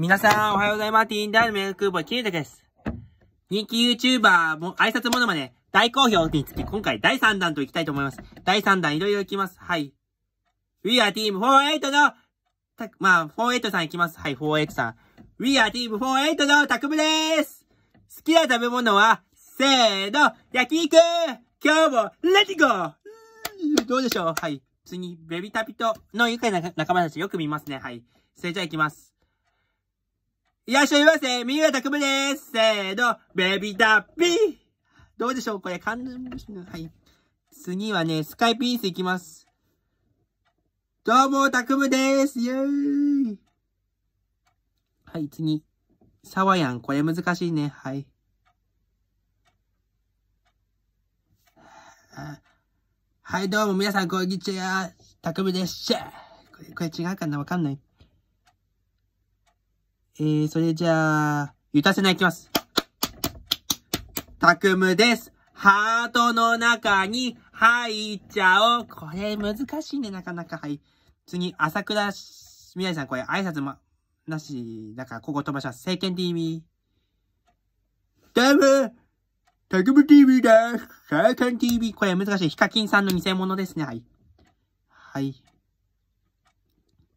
皆さん、おはようございます。ティンダールメイクーボー、キリタです。人気 YouTuber も、挨拶ものまで大好評につき、今回第3弾といきたいと思います。第3弾いろいろいきます。はい。We are Team 48の、まあ、48さんいきます。はい、48さん。We are Team 48のタクムでーす。好きな食べ物は、せーの、焼肉今日も、レッツゴーどうでしょうはい。次、ベビタピとの愉快な仲間たちよく見ますね。はい。それじゃあ行きます。いらっしゃいませ三浦拓夢ですせーのベビータッピーどうでしょうこれ、完全に。はい。次はね、スカイピースいきます。どうも、拓夢ですイェーイはい、次。サワヤン、これ難しいね。はい。はい、どうも皆さん、こんにちは。たくみです。これ、これ違うかなわかんない。えー、それじゃあ、ゆたせないきます。たくむです。ハートの中に入っちゃおう。これ難しいね、なかなか。はい。次、朝倉みなりさん、これ挨拶ま、なし、だからここ飛ばします。政権 TV。どうも、たくむ TV だ。聖剣 TV。これ難しい。ヒカキンさんの偽物ですね。はい。はい。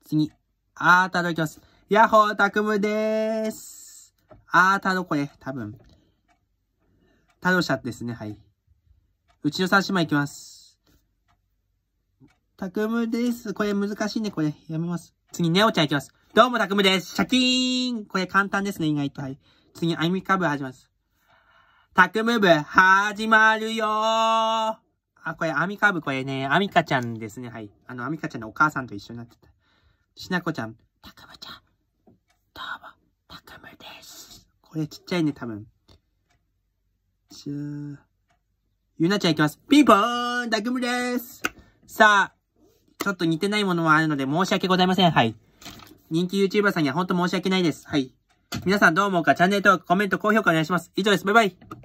次、あーたどきます。ヤッホー、たくむです。あーたのこれ、多分。たのしゃですね、はい。うちの三姉妹いきます。たくむです。これ難しいね、これ。やめます。次、ネオちゃんいきます。どうも、たくむです。シャキーンこれ簡単ですね、意外と。はい。次、あゆみカブ始めます。たくむ部、始まるよーあ、これ、アミカブ、これね、アミカちゃんですね、はい。あの、アミカちゃんのお母さんと一緒になってた。しなこちゃん、これちっちゃいね、多分。じゃー。ゆなちゃんいきます。ピンポーンダグムですさあ、ちょっと似てないものもあるので申し訳ございません。はい。人気 YouTuber さんにはほんと申し訳ないです。はい。皆さんどう思うかチャンネル登録、コメント、高評価お願いします。以上です。バイバイ。